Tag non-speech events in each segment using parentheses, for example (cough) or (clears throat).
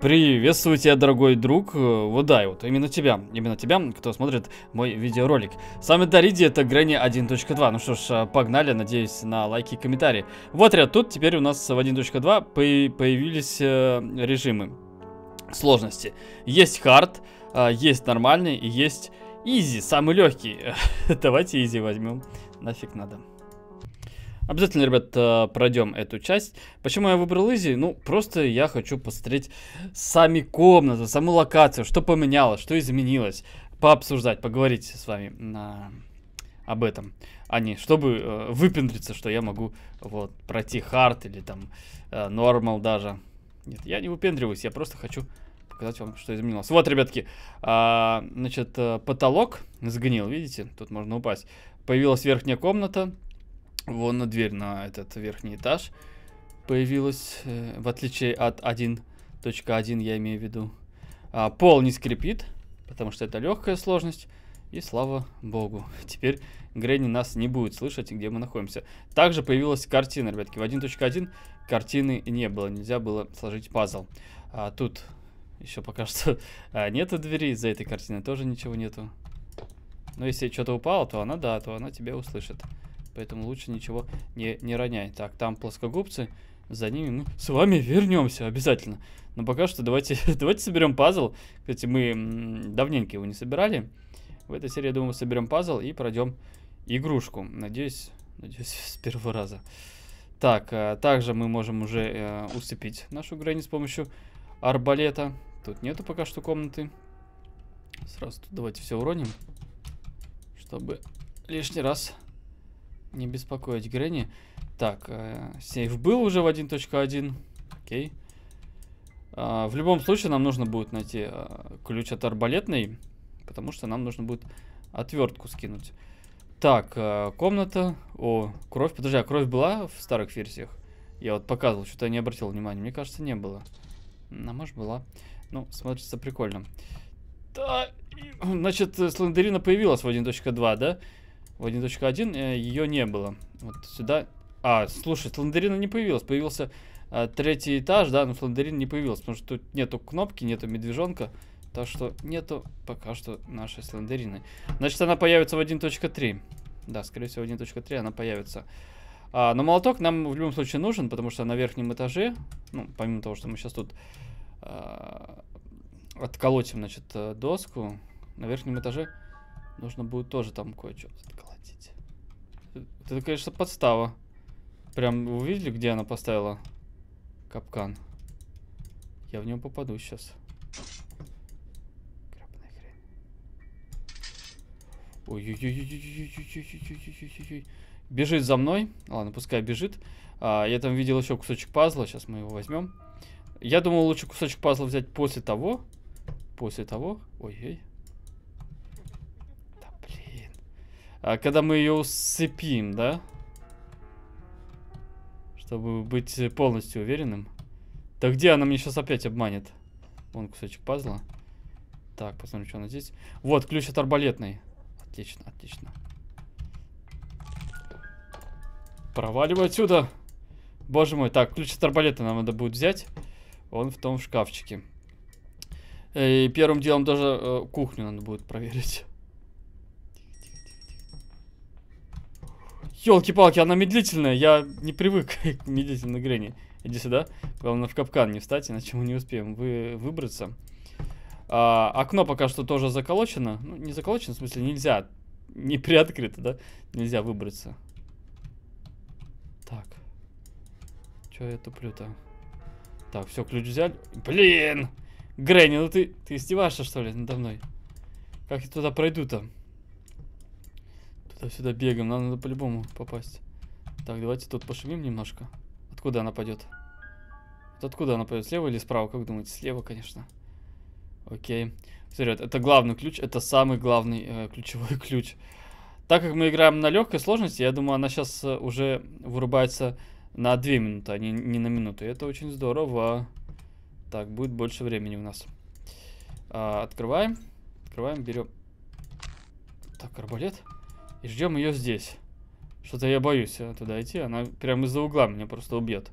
Приветствую тебя, дорогой друг. Э, вот да, вот именно тебя, именно тебя, кто смотрит мой видеоролик. С вами Дариди, это грани 1.2. Ну что ж, э, погнали, надеюсь на лайки и комментарии. Вот ряд, тут теперь у нас в 1.2 появились э, режимы сложности. Есть хард, есть нормальный и есть изи, самый легкий. (laughs) Давайте изи возьмем, нафиг надо. Обязательно, ребят, э, пройдем эту часть. Почему я выбрал Изи? Ну, просто я хочу посмотреть сами комнаты, саму локацию, что поменялось, что изменилось. Пообсуждать, поговорить с вами на... об этом. А не, чтобы э, выпендриться, что я могу вот пройти хард или там э, нормал э, даже. Нет, я не выпендриваюсь, я просто хочу показать вам, что изменилось. Вот, ребятки, а, э, значит, потолок сгнил, видите? Тут можно упасть. Появилась верхняя комната вон на дверь на этот верхний этаж появилась, э, в отличие от 1.1, я имею в виду. А, пол не скрипит, потому что это легкая сложность. И слава богу, (laughs) теперь Гренни нас не будет слышать, где мы находимся. Также появилась картина, ребятки. В 1.1 картины не было, нельзя было сложить пазл. А тут еще пока что (laughs) а, нету двери, за этой картиной тоже ничего нету. Но если что-то упало, то она, да, то она тебя услышит. Поэтому лучше ничего не, не роняй. Так, там плоскогубцы. За ними мы с вами вернемся обязательно. Но пока что давайте, (laughs) давайте соберем пазл. Кстати, мы давненько его не собирали. В этой серии, я думаю, соберем пазл и пройдем игрушку. Надеюсь, надеюсь, (laughs) с первого раза. Так, э, также мы можем уже э, усыпить нашу Грэнни с помощью арбалета. Тут нету пока что комнаты. Сразу тут давайте все уроним, чтобы лишний раз не беспокоить Гренни. Так, э, сейф был уже в 1.1. Окей. Э, в любом случае нам нужно будет найти э, ключ от арбалетной, потому что нам нужно будет отвертку скинуть. Так, э, комната. О, кровь. Подожди, а кровь была в старых версиях? Я вот показывал, что-то я не обратил внимания. Мне кажется, не было. А может, была. Ну, смотрится прикольно. Да, значит, э, Слендерина появилась в 1.2, да? В 1.1 э, ее не было. Вот сюда... А, слушай, Сландерина не появилась. Появился а, третий этаж, да, но слендерин не появился. Потому что тут нету кнопки, нету медвежонка. Так что нету пока что нашей Сландерины. Значит, она появится в 1.3. Да, скорее всего, в 1.3 она появится. А, но молоток нам в любом случае нужен, потому что на верхнем этаже, ну, помимо того, что мы сейчас тут а, отколотим, значит, доску, на верхнем этаже Нужно будет тоже там кое-что отколотить. Это, конечно, подстава. Прям вы увидели, где она поставила капкан? Я в него попаду сейчас. Ой-ой-ой-ой-ой-ой-ой-ой-ой-ой-ой-ой. Бежит за мной. Ладно, пускай бежит. А, я там видел еще кусочек пазла. Сейчас мы его возьмем. Я думал, лучше кусочек пазла взять после того. После того. Ой-ой. А когда мы ее усыпим, да? Чтобы быть полностью уверенным. Да где она мне сейчас опять обманет? Вон кусочек пазла. Так, посмотрим, что она здесь. Вот, ключ от арбалетной. Отлично, отлично. Проваливай отсюда. Боже мой. Так, ключ от арбалета нам надо будет взять. Он в том шкафчике. Э, и первым делом даже э, кухню надо будет проверить. Елки-палки, она медлительная. Я не привык (laughs) к медлительной Гренни. Иди сюда. Главное, в капкан не встать, иначе мы не успеем вы выбраться. А, окно пока что тоже заколочено. Ну, не заколочено, в смысле, нельзя. Не приоткрыто, да? Нельзя выбраться. Так. Че я туплю-то? Так, все, ключ взяли. Блин! Гренни, ну ты, ты издеваешься, что ли, надо мной? Как я туда пройду-то? Сюда-сюда бегаем, нам надо по-любому попасть. Так, давайте тут пошумим немножко. Откуда она пойдет? Вот откуда она пойдет? Слева или справа? Как думаете? Слева, конечно. Окей. Вперед. Это главный ключ. Это самый главный э, ключевой (laughs) ключ. Так как мы играем на легкой сложности, я думаю, она сейчас э, уже вырубается на 2 минуты, а не, не на минуту. И это очень здорово. Так, будет больше времени у нас. А, открываем. Открываем, берем. Так, арбалет. Арбалет. И ждем ее здесь. Что-то я боюсь э, туда идти. Она прямо из-за угла меня просто убьет.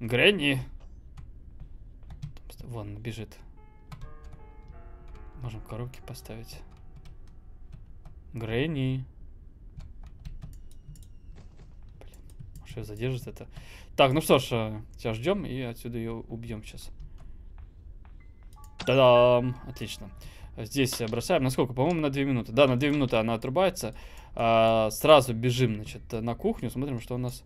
Гренни! Вон, бежит. Можем коробки поставить. Гренни. Блин, может ее задержит это. Так, ну что ж, э, тебя ждем и отсюда ее убьем сейчас. Та-дам! Отлично. Здесь э, бросаем. Насколько? По-моему, на 2 минуты. Да, на 2 минуты она отрубается. А, сразу бежим, значит, на кухню, смотрим, что у нас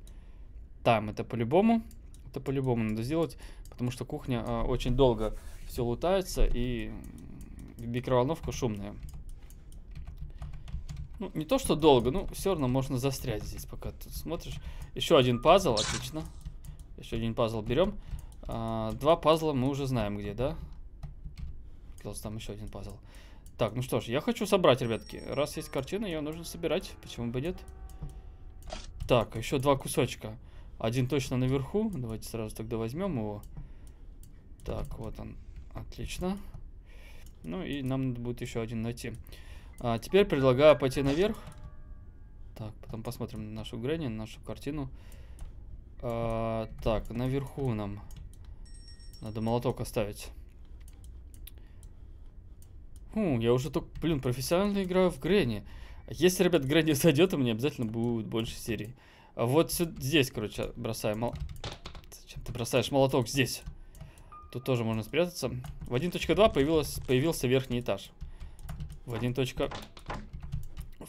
там. Это по-любому. Это по-любому надо сделать, потому что кухня а, очень долго все лутается и микроволновка шумная. Ну, не то, что долго, но все равно можно застрять здесь, пока тут смотришь. Еще один пазл, отлично. Еще один пазл берем. А, два пазла мы уже знаем где, да? Остался там еще один пазл. Так, ну что ж, я хочу собрать, ребятки. Раз есть картина, ее нужно собирать. Почему бы нет? Так, еще два кусочка. Один точно наверху. Давайте сразу тогда возьмем его. Так, вот он. Отлично. Ну и нам надо будет еще один найти. А, теперь предлагаю пойти наверх. Так, потом посмотрим на нашу Грэнни, на нашу картину. А, так, наверху нам надо молоток оставить. Хм, я уже только, блин, профессионально играю в Грэнни. Если, ребят, Грэнни (laughs) зайдет, у меня обязательно будет больше серий. А вот здесь, короче, бросаем мол... Зачем ты бросаешь молоток здесь? Тут тоже можно спрятаться. В 1.2 появилось... появился верхний этаж. В 1. В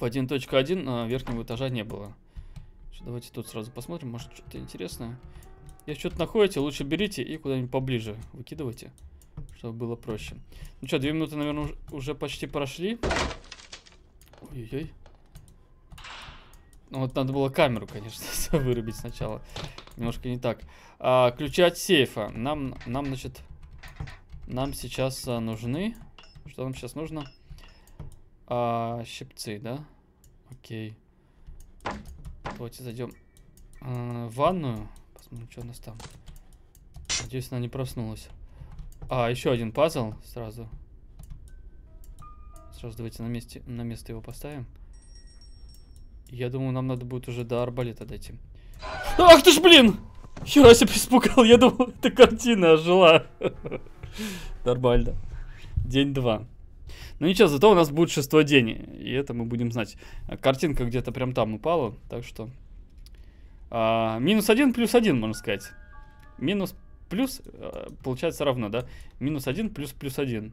1.1 а, верхнего этажа не было. Давайте тут сразу посмотрим, может что-то интересное. Если что-то находите, лучше берите и куда-нибудь поближе выкидывайте чтобы было проще. Ну что, две минуты, наверное, уже почти прошли. Ой-ой-ой. Ну вот надо было камеру, конечно, (laughs) вырубить сначала. Немножко не так. А, ключи от сейфа. Нам, нам, значит, нам сейчас а, нужны... Что нам сейчас нужно? А, щипцы, да? Окей. Давайте зайдем а, в ванную. Посмотрим, что у нас там. Надеюсь, она не проснулась. А, еще один пазл сразу. Сразу давайте на, месте, на место его поставим. Я думаю, нам надо будет уже до арбалета дойти. Ах ты ж, блин! Хера себе испугал, я думал, (laughs) эта картина ожила. Нормально. (laughs) День два. Ну ничего, зато у нас будет шестой день, и это мы будем знать. Картинка где-то прям там упала, так что... А, минус один, плюс один, можно сказать. Минус плюс э, получается равно, да? Минус 1 плюс плюс 1.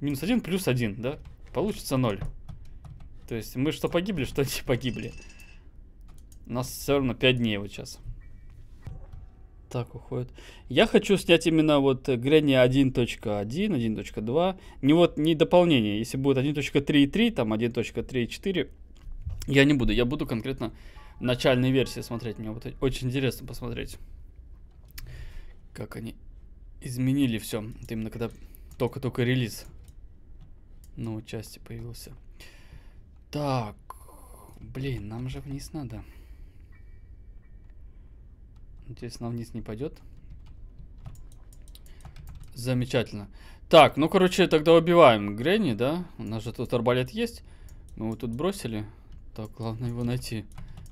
Минус 1 плюс 1, да? Получится 0. То есть мы что погибли, что (laughs) не погибли. У нас все равно 5 дней вот сейчас. Так, уходит. Я хочу снять именно вот Грэнни 1.1, 1.2. Не вот, не дополнение. Если будет 1.3.3, там 1.3.4, я не буду. Я буду конкретно начальной версии смотреть. Мне вот очень интересно посмотреть. Как они изменили все. Это именно когда только-только релиз на части появился. Так, блин, нам же вниз надо. Надеюсь, нам вниз не пойдет. Замечательно. Так, ну, короче, тогда убиваем Гренни, да? У нас же тут арбалет есть. Мы его тут бросили. Так, главное его найти.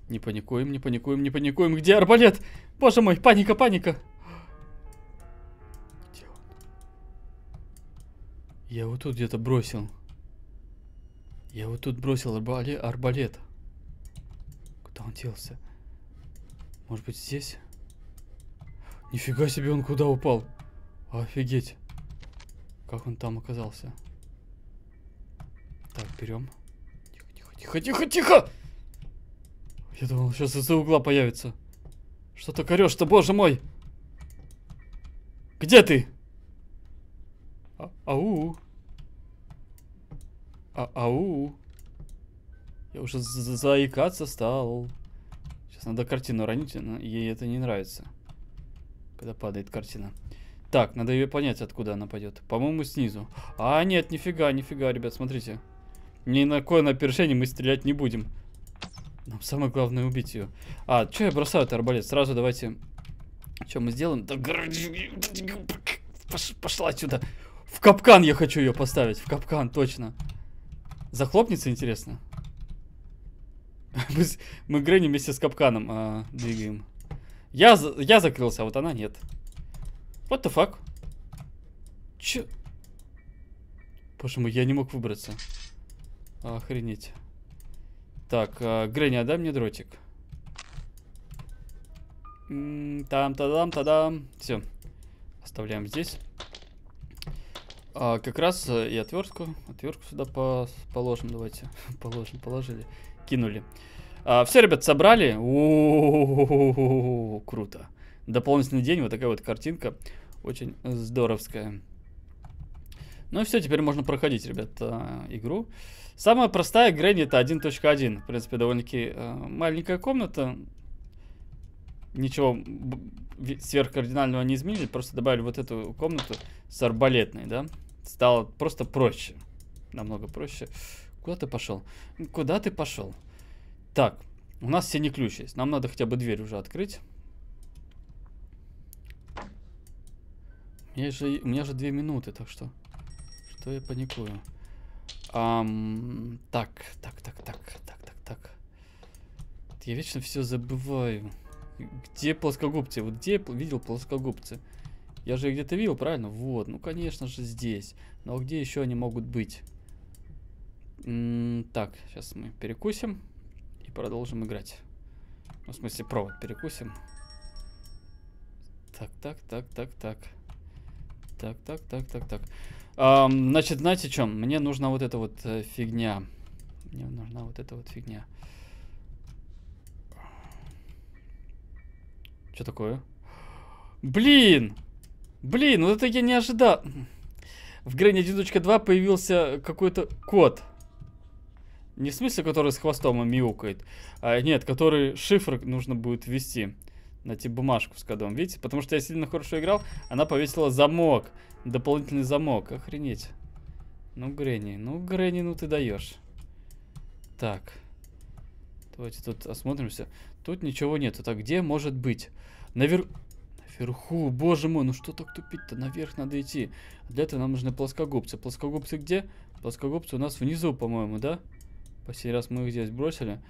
Не паникуем, не паникуем, не паникуем. Где арбалет? Боже мой, паника, паника. Я вот тут где-то бросил. Я вот тут бросил арбале арбалет. Куда он делся? Может быть здесь? Нифига себе он куда упал. Офигеть. Как он там оказался? Так, берем. Тихо, тихо, тихо, тихо, тихо! Я думал, сейчас из-за угла появится. Что ты корешь-то, боже мой? Где ты? Ау. А Ау. Я уже за заикаться стал. Сейчас надо картину ранить, ей это не нравится. Когда падает картина. Так, надо ее понять, откуда она пойдет. По-моему, снизу. А, нет, нифига, нифига, ребят, смотрите. Ни на кое на напершение мы стрелять не будем. Нам самое главное убить ее. А, что я бросаю-то арбалет? Сразу давайте... Что мы сделаем? Да... Пошла отсюда. В капкан я хочу ее поставить. В капкан, точно. Захлопнется, интересно? Мы, с... Грэнни вместе с капканом а, двигаем. Я, я закрылся, а вот она нет. What the fuck? Че? Боже мой, я не мог выбраться. Охренеть. Так, а, Грэнни, отдай мне дротик. Там-та-дам-та-дам. Все. Оставляем здесь. А, как раз э, и отвертку. Отвертку сюда по положим. Давайте. (laughs) положим, положили. Кинули. А, все, ребят, собрали. О, круто. Дополнительный день. Вот такая вот картинка. Очень здоровская. Ну и все, теперь можно проходить, ребят, э, игру. Самая простая Грэнни это 1.1. В принципе, довольно-таки э, маленькая комната. Ничего сверхкардинального не изменили, просто добавили вот эту комнату с арбалетной, да? стало просто проще. Намного проще. Куда ты пошел? Куда ты пошел? Так, у нас все не ключ есть. Нам надо хотя бы дверь уже открыть. У меня же, у меня же две минуты, так что... Что я паникую? Ам, так, так, так, так, так, так, так. Я вечно все забываю. Где плоскогубцы? Вот где я видел Плоскогубцы. Я же их где-то видел, правильно? Вот, ну конечно же здесь. Но где еще они могут быть? М -м так, сейчас мы перекусим и продолжим играть. Ну, в смысле, провод перекусим. Так, так, так, так, так. Так, так, так, так, так. А, значит, знаете чем? Мне нужна вот эта вот э, фигня. Мне нужна вот эта вот фигня. Что такое? Блин! Блин, вот это я не ожидал. В Грэнни 1.2 появился какой-то код. Не в смысле, который с хвостом и мяукает. А, нет, который шифр нужно будет ввести. Найти бумажку с кодом, видите? Потому что я сильно хорошо играл, она повесила замок. Дополнительный замок, охренеть. Ну, Грэнни, ну, Грэнни, ну ты даешь. Так. Давайте тут осмотримся. Тут ничего нету. Так, где может быть? Наверх. Вверху, боже мой, ну что так тупить-то? Наверх надо идти. Для этого нам нужны плоскогубцы. Плоскогубцы где? Плоскогубцы у нас внизу, по-моему, да? Последний раз мы их здесь бросили.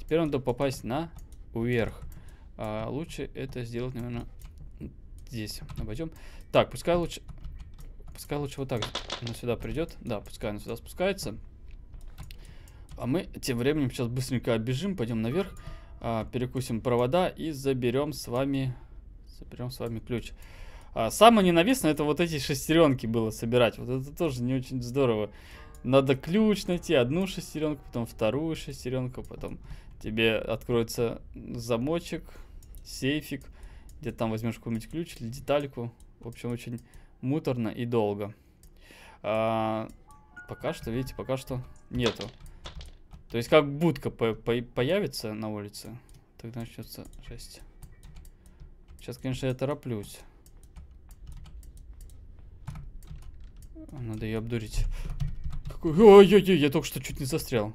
Теперь надо попасть на вверх. А лучше это сделать, наверное, здесь. Обойдем. Так, пускай лучше... Пускай лучше вот так. Она сюда придет. Да, пускай она сюда спускается. А мы тем временем сейчас быстренько бежим, пойдем наверх, а, перекусим провода и заберем с вами Соберем с вами ключ. А, самое ненавистное это вот эти шестеренки было собирать. Вот это тоже не очень здорово. Надо ключ найти, одну шестеренку, потом вторую шестеренку, потом тебе откроется замочек, сейфик, где там возьмешь какой-нибудь ключ или детальку. В общем, очень муторно и долго. А, пока что, видите, пока что нету. То есть как будка по по появится на улице, тогда начнется жесть. Сейчас, конечно, я тороплюсь. Надо ее обдурить. Ой-ой-ой, я только что чуть не застрял.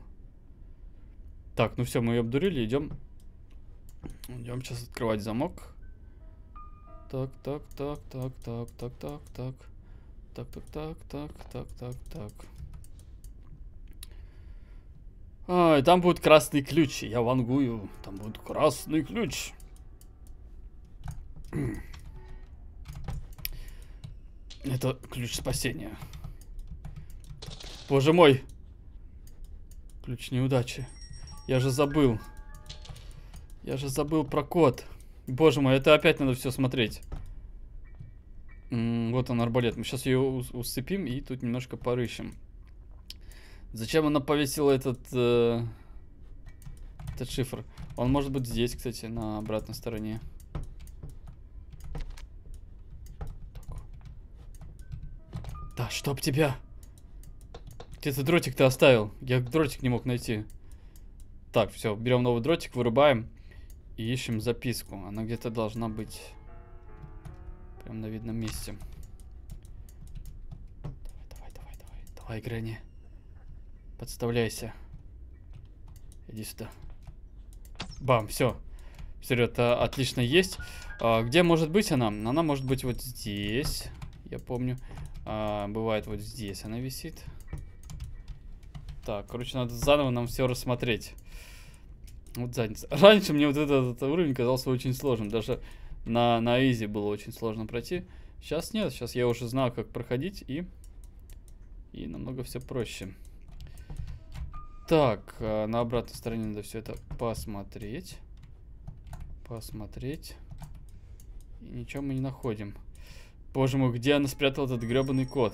Так, ну все, мы ее обдурили, идем. Идем сейчас открывать замок. Так, так, так, так, так, так, так, так. Так, так, так, так, так, так, так. Ай, там будет красный ключ, я вангую. Там будет красный ключ. (clears throat) Это ключ спасения. Боже мой. Ключ неудачи. Я же забыл. Я же забыл про код. Боже мой, это опять надо все смотреть. М -м, вот он, арбалет. Мы сейчас ее усыпим и тут немножко порыщем. Зачем она повесила этот... Э этот шифр? Он может быть здесь, кстати, на обратной стороне. чтоб тебя. Где ты дротик-то оставил? Я дротик не мог найти. Так, все, берем новый дротик, вырубаем. И ищем записку. Она где-то должна быть прям на видном месте. Давай, давай, давай, давай. Давай, Грэнни. Подставляйся. Иди сюда. Бам, все. Все, а, отлично есть. А, где может быть она? Она может быть вот здесь. Я помню. А, бывает вот здесь она висит. Так, короче, надо заново нам все рассмотреть. Вот задница. (laughs) Раньше мне вот этот, этот уровень казался очень сложным. Даже на, на изи было очень сложно пройти. Сейчас нет. Сейчас я уже знал, как проходить. И, и намного все проще. Так, а, на обратной стороне надо все это посмотреть. Посмотреть. И ничего мы не находим. Боже мой, где она спрятала этот гребаный код?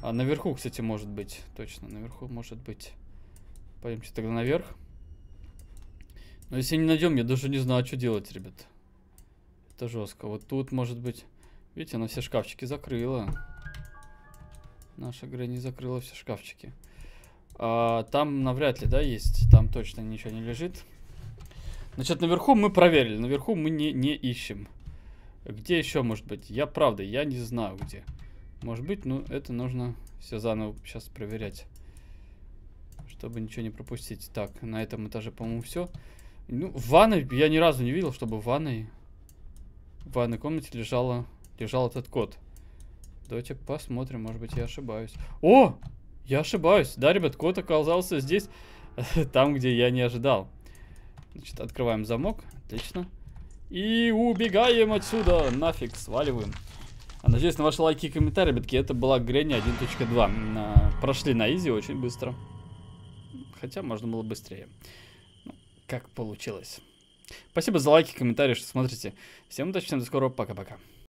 А наверху, кстати, может быть. Точно, наверху может быть. Пойдемте тогда наверх. Но если не найдем, я даже не знаю, а что делать, ребят. Это жестко. Вот тут, может быть... Видите, она все шкафчики закрыла. Наша Грэнни закрыла все шкафчики. А, там навряд ли, да, есть. Там точно ничего не лежит. Значит, наверху мы проверили. Наверху мы не, не ищем. Где еще может быть? Я правда, я не знаю где. Может быть, но ну, это нужно все заново сейчас проверять. Чтобы ничего не пропустить. Так, на этом этаже, по-моему, все. Ну, в ванной я ни разу не видел, чтобы в ванной... В ванной комнате лежала, лежал этот код. Давайте посмотрим, может быть, я ошибаюсь. О! Я ошибаюсь. Да, ребят, код оказался здесь, (laughs) там, где я не ожидал. Значит, открываем замок. Отлично. И убегаем отсюда. Нафиг, сваливаем. А, надеюсь на ваши лайки и комментарии, ребятки. Это была Гренни 1.2. А, прошли на изи очень быстро. Хотя можно было быстрее. Ну, как получилось. Спасибо за лайки, и комментарии, что смотрите. Всем удачи, всем до скорого. Пока-пока.